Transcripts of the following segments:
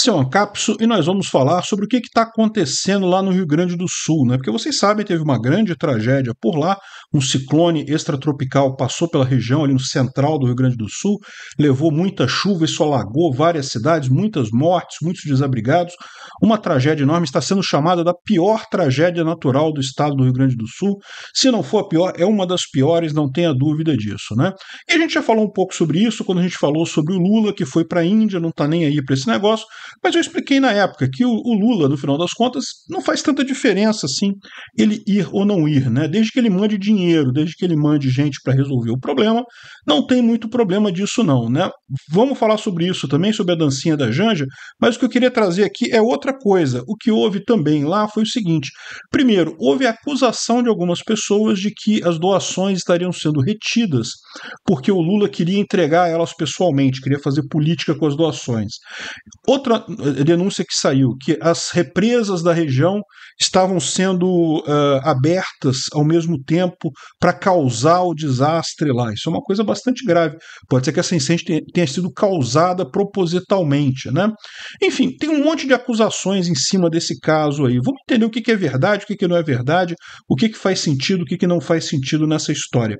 Esse é e nós vamos falar sobre o que está acontecendo lá no Rio Grande do Sul, né? Porque vocês sabem, teve uma grande tragédia por lá, um ciclone extratropical passou pela região ali no central do Rio Grande do Sul, levou muita chuva, isso alagou várias cidades, muitas mortes, muitos desabrigados. Uma tragédia enorme está sendo chamada da pior tragédia natural do estado do Rio Grande do Sul. Se não for a pior, é uma das piores, não tenha dúvida disso, né? E a gente já falou um pouco sobre isso quando a gente falou sobre o Lula que foi para a Índia, não está nem aí para esse negócio. Mas eu expliquei na época que o, o, Lula, no final das contas, não faz tanta diferença assim ele ir ou não ir, né? Desde que ele mande dinheiro, desde que ele mande gente para resolver o problema, não tem muito problema disso não, né? Vamos falar sobre isso também, sobre a dancinha da Janja, mas o que eu queria trazer aqui é outra coisa. O que houve também lá foi o seguinte: primeiro, houve a acusação de algumas pessoas de que as doações estariam sendo retidas porque o Lula queria entregar elas pessoalmente, queria fazer política com as doações. Outra denúncia que saiu que as represas da região estavam sendo uh, abertas ao mesmo tempo para causar o desastre lá. Isso é uma coisa bastante grave. Pode ser que essa incêndio tenha sido causada propositalmente, né? Enfim, tem um monte de acusações em cima desse caso aí. Vamos entender o que é verdade, o que não é verdade, o que faz sentido, o que não faz sentido nessa história.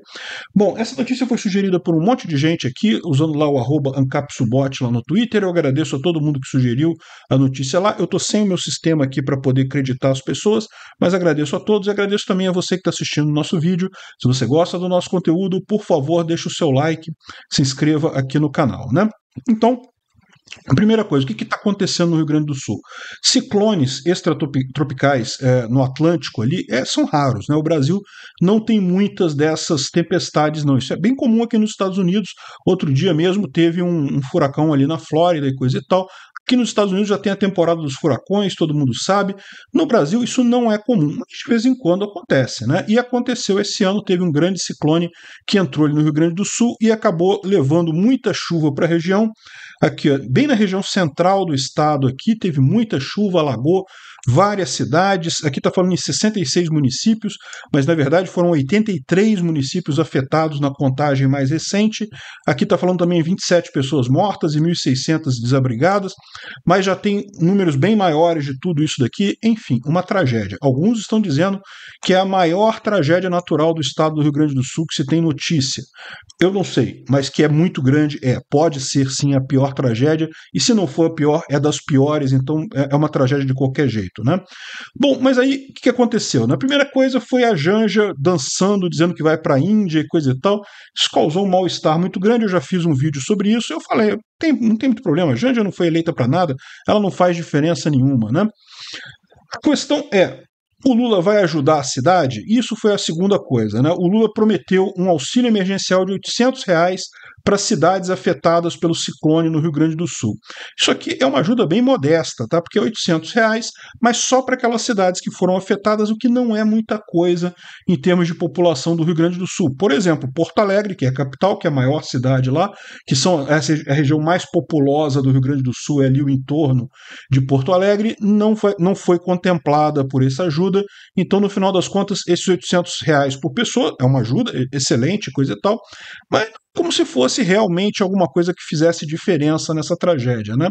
Bom, essa notícia foi sugerida por um monte de gente aqui, usando lá o arroba Ancapsubot lá no Twitter. Eu agradeço a todo mundo que sugeriu sugeriu a notícia lá. Eu estou sem o meu sistema aqui para poder acreditar as pessoas, mas agradeço a todos e agradeço também a você que está assistindo o nosso vídeo. Se você gosta do nosso conteúdo, por favor, deixe o seu like, se inscreva aqui no canal, né? Então, a primeira coisa, o que está acontecendo no Rio Grande do Sul? Ciclones extratropicais é, no Atlântico ali é, são raros, né? O Brasil não tem muitas dessas tempestades, não. Isso é bem comum aqui nos Estados Unidos. Outro dia mesmo teve um, um furacão ali na Flórida e coisa e tal que nos Estados Unidos já tem a temporada dos furacões, todo mundo sabe. No Brasil, isso não é comum, mas de vez em quando acontece, né? E aconteceu esse ano, teve um grande ciclone que entrou no Rio Grande do Sul e acabou levando muita chuva para a região. Aqui, ó, bem na região central do estado, aqui teve muita chuva, alagou várias cidades. Aqui está falando em 66 municípios, mas na verdade foram 83 municípios afetados na contagem mais recente. Aqui está falando também em 27 pessoas mortas e 1.600 desabrigadas, mas já tem números bem maiores de tudo isso daqui. Enfim, uma tragédia. Alguns estão dizendo que é a maior tragédia natural do estado do Rio Grande do Sul que se tem notícia. Eu não sei, mas que é muito grande, é. Pode ser sim a pior tragédia, e se não for a pior, é das piores, então é, é uma tragédia de qualquer jeito jeito, né? Bom, mas aí o que, que aconteceu? na primeira coisa foi a Janja dançando, dizendo que vai para a Índia e coisa e tal. Isso causou um mal-estar muito grande. Eu já fiz um vídeo sobre isso. Eu falei, tem, não tem muito problema. A Janja não foi eleita para nada, ela não faz diferença nenhuma, né? A questão é, o Lula vai ajudar a cidade? Isso foi a segunda coisa. Né? O Lula prometeu um auxílio emergencial de 800 reais para cidades afetadas pelo ciclone no Rio Grande do Sul. Isso aqui é uma ajuda bem modesta, tá? Porque é 800 reais, mas só para aquelas cidades que foram afetadas, o que não é muita coisa em termos de população do Rio Grande do Sul. Por exemplo, Porto Alegre, que é a capital, que é a maior cidade lá, que são essa é a região mais populosa do Rio Grande do Sul, é ali o entorno de Porto Alegre, não foi, não foi contemplada por essa ajuda. Então, no final das contas, esses 800 reais por pessoa é uma ajuda excelente, coisa e tal, mas como se fosse realmente alguma coisa que fizesse diferença nessa tragédia, né?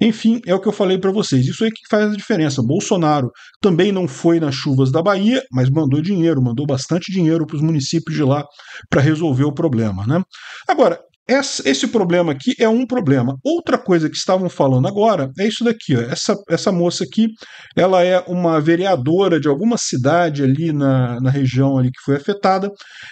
Enfim, é o que eu falei para vocês. Isso aí que faz a diferença. Bolsonaro também não foi nas chuvas da Bahia, mas mandou dinheiro, mandou bastante dinheiro para os municípios de lá para resolver o problema, né? Agora, esse problema aqui é um problema. Outra coisa que estavam falando agora é isso daqui. Ó. Essa, essa moça aqui, ela é uma vereadora de alguma cidade ali na, na região ali que foi afetada,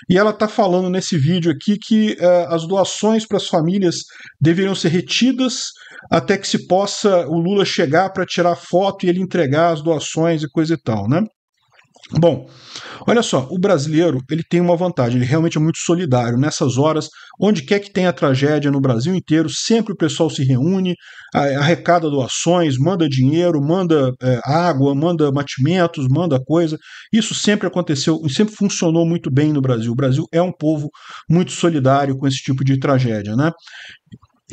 e ela está falando nesse vídeo aqui que uh, as doações para as famílias deveriam ser retidas até que se possa o Lula chegar para tirar foto e ele entregar as doações e coisa e tal, né? Bom, olha só, o brasileiro ele tem uma vantagem, ele realmente é muito solidário. Nessas horas, onde quer que tenha tragédia no Brasil inteiro, sempre o pessoal se reúne, arrecada doações, manda dinheiro, manda é, água, manda matimentos manda coisa. Isso sempre aconteceu e sempre funcionou muito bem no Brasil. O Brasil é um povo muito solidário com esse tipo de tragédia, né?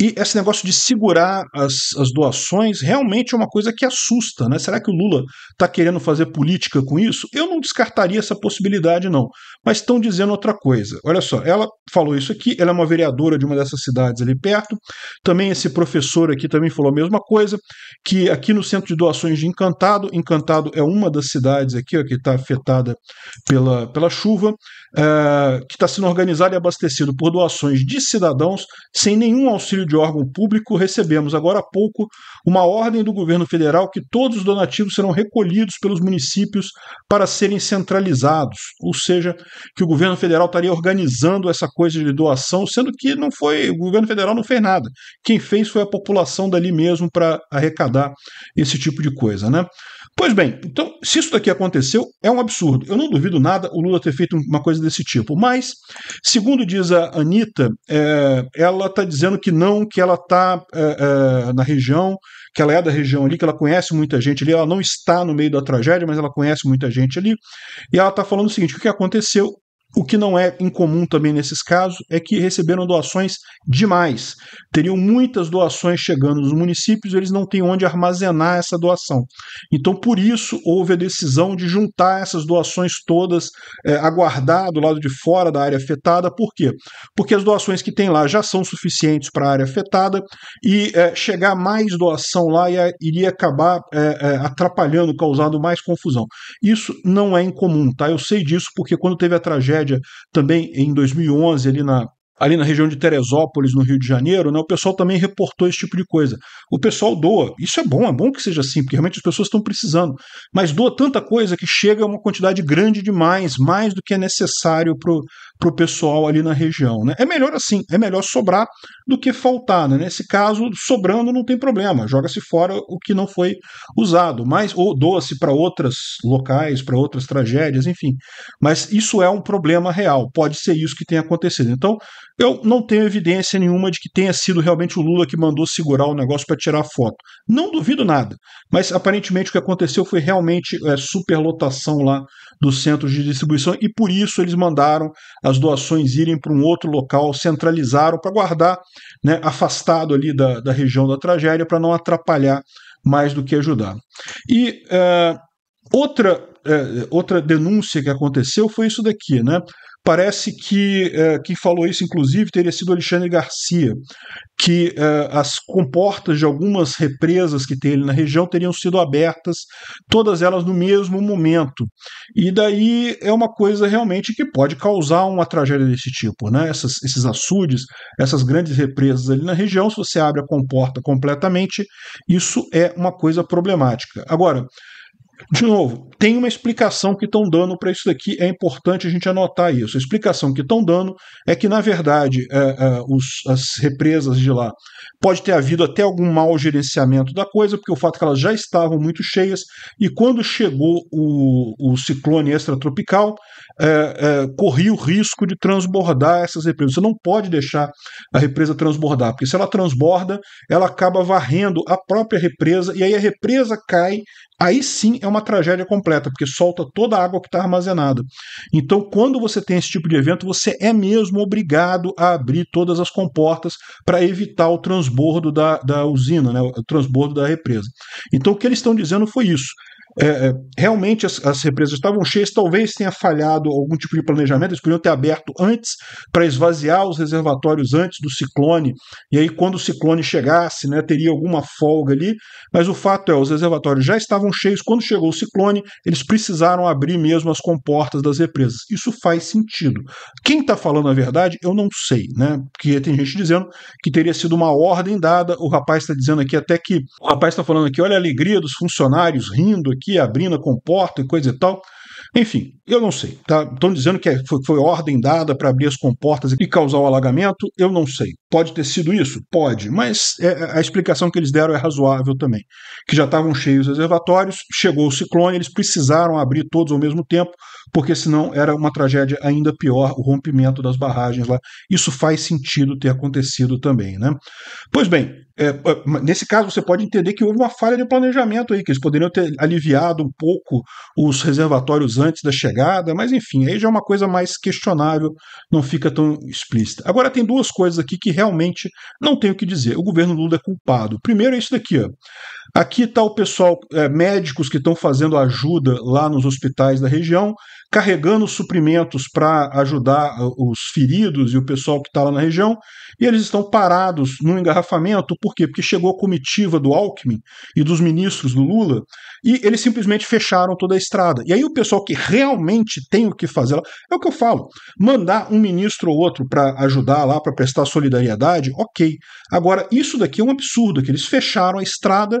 E esse negócio de segurar as, as, doações realmente é uma coisa que assusta, né? Será que o Lula está querendo fazer política com isso? Eu não descartaria essa possibilidade, não. Mas estão dizendo outra coisa. Olha só, ela falou isso aqui, ela é uma vereadora de uma dessas cidades ali perto. Também esse professor aqui também falou a mesma coisa, que aqui no centro de doações de Encantado, Encantado é uma das cidades aqui ó, que está afetada pela, pela chuva, é, que está sendo organizado e abastecido por doações de cidadãos sem nenhum auxílio de órgão público. Recebemos agora há pouco uma ordem do governo federal que todos os donativos serão recolhidos escolhidos pelos municípios para serem centralizados, ou seja, que o governo federal estaria organizando essa coisa de doação, sendo que não foi, o governo federal não fez nada. Quem fez foi a população dali mesmo para arrecadar esse tipo de coisa, né? Pois bem, então, se isso daqui aconteceu, é um absurdo. Eu não duvido nada o Lula ter feito uma coisa desse tipo. Mas, segundo diz a Anitta, é, ela está dizendo que não, que ela está é, é, na região, que ela é da região ali, que ela conhece muita gente ali, ela não está no meio da tragédia, mas ela conhece muita gente ali. E ela está falando o seguinte: o que aconteceu o que não é incomum também nesses casos é que receberam doações demais. Teriam muitas doações chegando nos municípios, eles não têm onde armazenar essa doação. Então, por isso, houve a decisão de juntar essas doações todas, é, aguardar do lado de fora da área afetada. Por quê? Porque as doações que tem lá já são suficientes para a área afetada e é, chegar mais doação lá ia, iria acabar é, atrapalhando, causando mais confusão. Isso não é incomum, tá? Eu sei disso porque quando teve a tragédia Média, também em 2011, ali na ali na região de Teresópolis, no Rio de Janeiro, né, o pessoal também reportou esse tipo de coisa. O pessoal doa, isso é bom, é bom que seja assim, porque realmente as pessoas estão precisando, mas doa tanta coisa que chega a uma quantidade grande demais, mais do que é necessário para o pessoal ali na região. Né? É melhor assim, é melhor sobrar do que faltar. Né? Nesse caso, sobrando não tem problema, joga-se fora o que não foi usado, mas ou doa-se para outros locais, para outras tragédias, enfim. Mas isso é um problema real, pode ser isso que tem acontecido. Então, eu não tenho evidência nenhuma de que tenha sido realmente o Lula que mandou segurar o negócio para tirar a foto. Não duvido nada, mas aparentemente o que aconteceu foi realmente é, superlotação lá dos centros de distribuição e por isso eles mandaram as doações irem para um outro local, centralizaram para guardar, né, afastado ali da, da região da tragédia, para não atrapalhar mais do que ajudar. E uh, outra, uh, outra denúncia que aconteceu foi isso daqui, né? Parece que uh, quem falou isso, inclusive, teria sido Alexandre Garcia, que eh, as comportas de algumas represas que tem ali na região teriam sido abertas, todas elas no mesmo momento. E daí é uma coisa realmente que pode causar uma tragédia desse tipo. Né? Essas, esses açudes, essas grandes represas ali na região, se você abre a comporta completamente, isso é uma coisa problemática. Agora, de novo, tem uma explicação que estão dando para isso daqui, é importante a gente anotar isso. A explicação que estão dando é que, na verdade, é, é, os, as represas de lá pode ter havido até algum mau gerenciamento da coisa, porque o fato é que elas já estavam muito cheias, e quando chegou o, o ciclone extratropical, é, é corria o risco de transbordar essas represas. Você não pode deixar a represa transbordar, porque se ela transborda, ela acaba varrendo a própria represa, e aí a represa cai Aí sim é uma tragédia completa, porque solta toda a água que está armazenada. Então, quando você tem esse tipo de evento, você é mesmo obrigado a abrir todas as comportas para evitar o transbordo da, da usina, né, o transbordo da represa. Então, o que eles estão dizendo foi isso. É, é, realmente as, as, represas estavam cheias, talvez tenha falhado algum tipo de planejamento, eles poderiam ter aberto antes para esvaziar os reservatórios antes do ciclone, e aí quando o ciclone chegasse, né, teria alguma folga ali, mas o fato é, os reservatórios já estavam cheios, quando chegou o ciclone, eles precisaram abrir mesmo as comportas das represas. Isso faz sentido. Quem está falando a verdade, eu não sei, né? Porque tem gente dizendo que teria sido uma ordem dada, o rapaz está dizendo aqui até que, o rapaz está falando aqui, olha a alegria dos funcionários rindo aqui, aqui, abrindo a comporta e coisa e tal. Enfim, eu não sei, tá? Estão dizendo que é, foi, foi ordem dada para abrir as comportas e causar o alagamento, eu não sei. Pode ter sido isso? Pode, mas é, é, a explicação que eles deram é razoável também. Que já estavam cheios os reservatórios, chegou o ciclone, eles precisaram abrir todos ao mesmo tempo, porque senão era uma tragédia ainda pior, o rompimento das barragens lá. Isso faz sentido ter acontecido também, né? Pois bem, é, é nesse caso, você pode entender que houve uma falha de planejamento aí, que eles poderiam ter aliviado um pouco os reservatórios antes da chegada, mas enfim, aí já é uma coisa mais questionável, não fica tão explícita. Agora, tem duas coisas aqui que realmente não tenho o que dizer. O governo Lula é culpado. Primeiro é isso daqui, ó. Aqui está o pessoal, é, médicos que estão fazendo ajuda lá nos hospitais da região, carregando suprimentos para ajudar ah, os feridos e o pessoal que está lá na região, e eles estão parados no engarrafamento, por quê? Porque chegou a comitiva do Alckmin e dos ministros do Lula, e eles simplesmente fecharam toda a estrada. E aí o pessoal que realmente tem o que fazer lá, é o que eu falo, mandar um ministro ou outro para ajudar lá, para prestar solidariedade, ok. Agora, isso daqui é um absurdo, que eles fecharam a estrada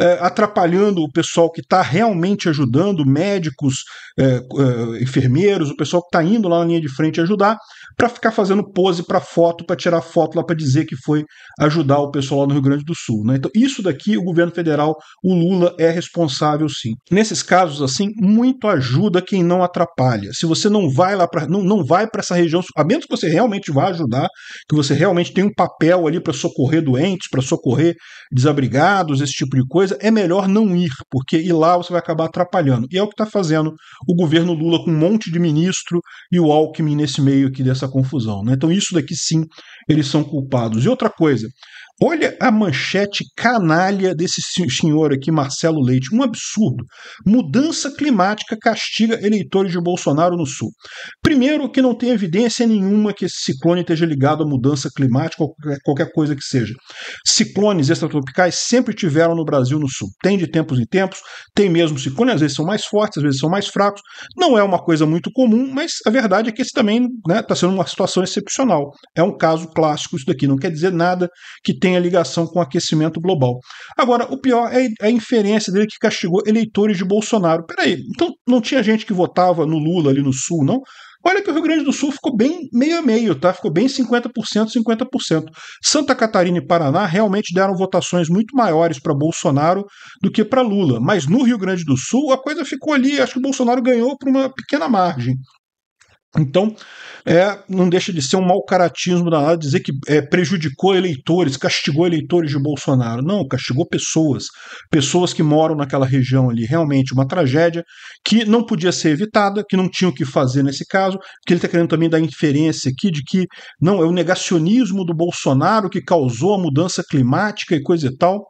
é, atrapalhando o pessoal que está realmente ajudando, médicos, é, é, enfermeiros, o pessoal que está indo lá na linha de frente ajudar, para ficar fazendo pose para foto, para tirar foto lá para dizer que foi ajudar o pessoal lá no Rio Grande do Sul. Né? Então, isso daqui, o governo federal, o Lula é responsável sim. Nesses casos, assim, muito ajuda quem não atrapalha. Se você não vai lá para. Não, não vai para essa região, a menos que você realmente vá ajudar, que você realmente tem um papel ali para socorrer doentes, para socorrer desabrigados, esse tipo de coisa coisa, é melhor não ir, porque ir lá você vai acabar atrapalhando. E é o que está fazendo o governo Lula com um monte de ministro e o Alckmin nesse meio aqui dessa confusão. Né? Então, isso daqui sim, eles são culpados. E outra coisa, Olha a manchete canalha desse senhor aqui, Marcelo Leite. Um absurdo. Mudança climática castiga eleitores de Bolsonaro no Sul. Primeiro, que não tem evidência nenhuma que esse ciclone esteja ligado à mudança climática ou qualquer coisa que seja. Ciclones extratropicais sempre tiveram no Brasil no Sul. Tem de tempos em tempos, tem mesmo ciclones, às vezes são mais fortes, às vezes são mais fracos. Não é uma coisa muito comum, mas a verdade é que esse também está né, tá sendo uma situação excepcional. É um caso clássico isso daqui. Não quer dizer nada que tenha tem a ligação com o aquecimento global. Agora, o pior é a inferência dele que castigou eleitores de Bolsonaro. Peraí, então não tinha gente que votava no Lula ali no Sul, não? Olha que o Rio Grande do Sul ficou bem meio a meio, tá? Ficou bem 50%, 50%. Santa Catarina e Paraná realmente deram votações muito maiores para Bolsonaro do que para Lula, mas no Rio Grande do Sul a coisa ficou ali, acho que o Bolsonaro ganhou por uma pequena margem. Então, é, não deixa de ser um mau caratismo danado dizer que é, prejudicou eleitores, castigou eleitores de Bolsonaro. Não, castigou pessoas. Pessoas que moram naquela região ali. Realmente uma tragédia que não podia ser evitada, que não tinha o que fazer nesse caso, que ele está querendo também dar inferência aqui de que não, é o negacionismo do Bolsonaro que causou a mudança climática e coisa e tal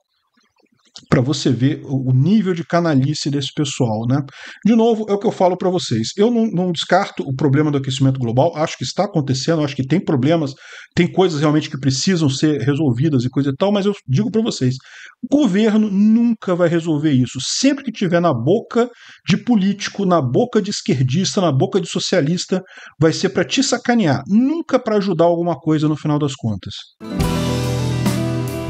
para você ver o nível de canalice desse pessoal, né? De novo, é o que eu falo para vocês. Eu não, não, descarto o problema do aquecimento global, acho que está acontecendo, acho que tem problemas, tem coisas realmente que precisam ser resolvidas e coisa e tal, mas eu digo para vocês, o governo nunca vai resolver isso. Sempre que tiver na boca de político, na boca de esquerdista, na boca de socialista, vai ser para te sacanear, nunca para ajudar alguma coisa no final das contas.